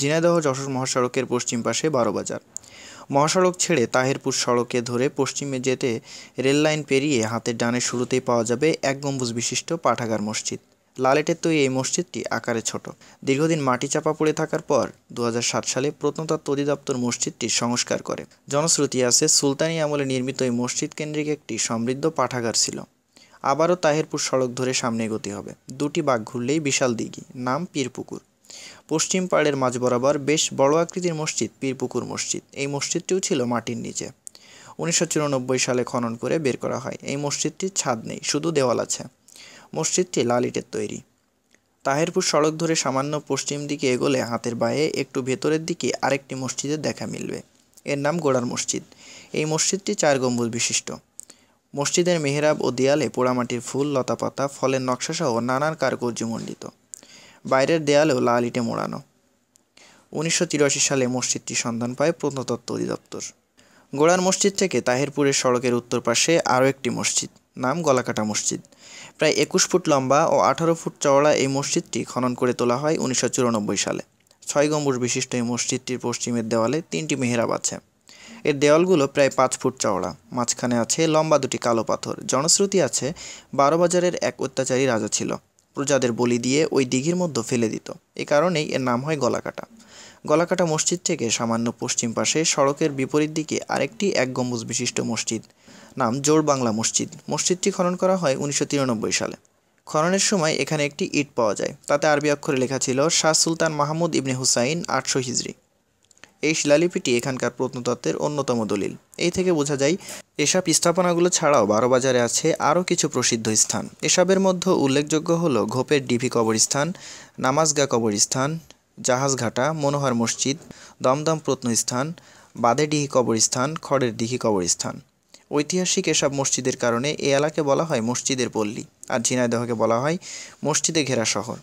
ঝিনাইদহ যশোর মহাসড়কের পশ্চিম পাশে বারো বাজার মহাসড়ক ছেড়ে তাহেরপুর সড়কে ধরে পশ্চিমে যেতে রেল লাইন পেরিয়ে হাতের ডানে শুরুতেই পাওয়া যাবে এক গম্বুজ বিশিষ্ট পাঠাগার মসজিদ লালেটের তৈরি এই মসজিদটি আকারে ছোট দীর্ঘদিন মাটি চাপা পড়ে থাকার পর দু সালে প্রত্নতত্ত্ব অধিদপ্তর মসজিদটি সংস্কার করে জনশ্রুতি আছে সুলতানি আমলে নির্মিত এই মসজিদ কেন্দ্রিক একটি সমৃদ্ধ পাঠাগার ছিল আবারও তাহেরপুর সড়ক ধরে সামনে গতি হবে দুটি বাঘ ঘুরলেই বিশাল দিঘি নাম পীরপুকুর পশ্চিম পাড়ের মাঝ বরাবর বেশ বড় আকৃতির মসজিদ পীরপুকুর মসজিদ এই মসজিদটিও ছিল মাটির নিচে উনিশশো সালে খনন করে বের করা হয় এই মসজিদটির ছাদ নেই শুধু দেওয়াল আছে মসজিদটি লাল ইটের তৈরি তাহেরপুর সড়ক ধরে সামান্য পশ্চিম দিকে এগোলে হাতের বায়ে একটু ভেতরের দিকে আরেকটি মসজিদের দেখা মিলবে এর নাম গোড়ার মসজিদ এই মসজিদটি চার গম্বুজ বিশিষ্ট মসজিদের মেহরাব ও দেয়ালে পোড়ামাটির ফুল লতাপাতা ফলের নকশাসহ নানান কারকর্যমণ্ডিত বাইরের দেয়ালেও লাল ইটে মোড়ানো উনিশশো সালে মসজিদটি সন্ধান পায় প্রত্নতত্ত্ব অধিদপ্তর গোড়ার মসজিদ থেকে তাহিরপুরের সড়কের উত্তর পাশে আরও একটি মসজিদ নাম গলাকাটা মসজিদ প্রায় একুশ ফুট লম্বা ও আঠারো ফুট চওড়া এই মসজিদটি খনন করে তোলা হয় উনিশশো সালে ছয় গম্বুজ বিশিষ্ট এই মসজিদটির পশ্চিমের দেওয়ালে তিনটি মেহেরাব আছে এর দেওয়ালগুলো প্রায় পাঁচ ফুট চওড়া মাঝখানে আছে লম্বা দুটি কালো পাথর জনশ্রুতি আছে বারো বাজারের এক অত্যাচারী রাজা ছিল প্রজাদের বলি দিয়ে ওই দিঘির মধ্যে ফেলে দিত এ কারণেই এর নাম হয় গলাকাটা গলাকাটা মসজিদ থেকে সামান্য পশ্চিম পাশে সড়কের বিপরীত দিকে আরেকটি এক গম্বুজ বিশিষ্ট মসজিদ নাম জোর বাংলা মসজিদ মসজিদটি খনন করা হয় উনিশশো সালে খননের সময় এখানে একটি ইট পাওয়া যায় তাতে আরবি অক্ষরে লেখা ছিল শাহ সুলতান মাহমুদ ইবনে হুসাইন আটশো হিজড়ি এই শিলালিপিটি এখানকার প্রত্নতত্ত্বের অন্যতম দলিল এই থেকে বোঝা যায় এসব স্থাপনাগুলো ছাড়াও বারোবাজারে আছে আরও কিছু প্রসিদ্ধ স্থান এসবের মধ্যে উল্লেখযোগ্য হল ঘোপের ডিভি কবরস্থান নামাজগা কবরস্থান জাহাজঘাটা মনোহর মসজিদ দমদম প্রত্নস্থান বাদেডিহি কবরস্থান খড়ের দিঘি কবরস্থান ঐতিহাসিক এসব মসজিদের কারণে এ এলাকে বলা হয় মসজিদের পল্লী আর ঝিনাইদহকে বলা হয় মসজিদে ঘেরা শহর